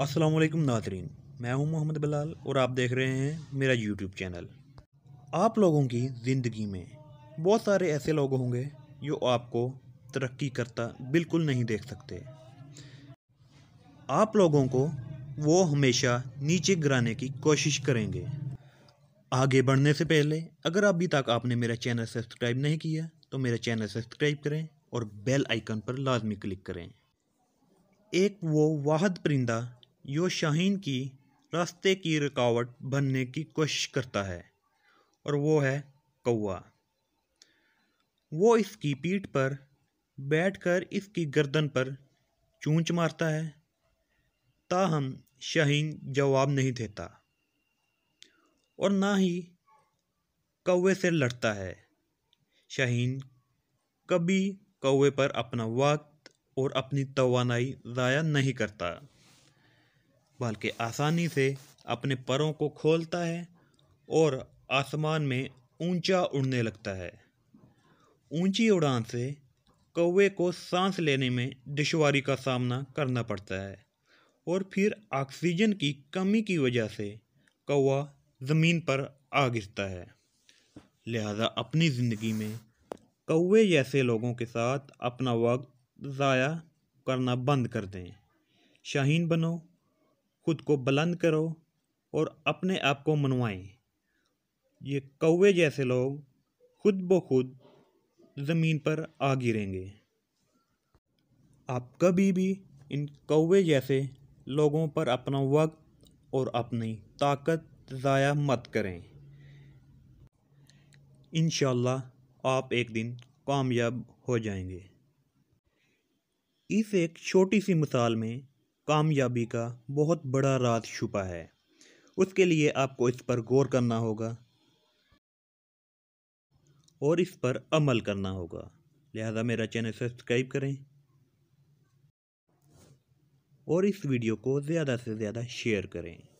वालेकुम नाजरीन मैं हूं मोहम्मद बिलाल और आप देख रहे हैं मेरा यूट्यूब चैनल आप लोगों की ज़िंदगी में बहुत सारे ऐसे लोग होंगे जो आपको तरक्की करता बिल्कुल नहीं देख सकते आप लोगों को वो हमेशा नीचे गिराने की कोशिश करेंगे आगे बढ़ने से पहले अगर अभी तक आपने मेरा चैनल सब्सक्राइब नहीं किया तो मेरा चैनल सब्सक्राइब करें और बेल आइकन पर लाजमी क्लिक करें एक वो वाहद परिंदा शाहीन की रास्ते की रुकावट बनने की कोशिश करता है और वो है कौआ वो इसकी पीठ पर बैठकर इसकी गर्दन पर चूंच मारता है ताहम शाहीन जवाब नहीं देता और ना ही कौवे से लड़ता है शाहीन कभी कौवे पर अपना वक्त और अपनी तोानाई ज़ाया नहीं करता बल्कि आसानी से अपने परों को खोलता है और आसमान में ऊंचा उड़ने लगता है ऊंची उड़ान से कौवे को सांस लेने में दुशारी का सामना करना पड़ता है और फिर ऑक्सीजन की कमी की वजह से कौवा ज़मीन पर आ गिरता है लिहाजा अपनी ज़िंदगी में कौवे जैसे लोगों के साथ अपना वक्त ज़ाया करना बंद कर दें शाहीन बनो खुद को बुलंद करो और अपने आप को मनवाएं ये कौवे जैसे लोग खुद ब खुद ज़मीन पर आ गिरेंगे आप कभी भी इन कौवे जैसे लोगों पर अपना वक्त और अपनी ताकत ज़ाया मत करें इन आप एक दिन कामयाब हो जाएंगे इस एक छोटी सी मिसाल में कामयाबी का बहुत बड़ा राज छुपा है उसके लिए आपको इस पर गौर करना होगा और इस पर अमल करना होगा लिहाजा मेरा चैनल सब्सक्राइब करें और इस वीडियो को ज़्यादा से ज़्यादा शेयर करें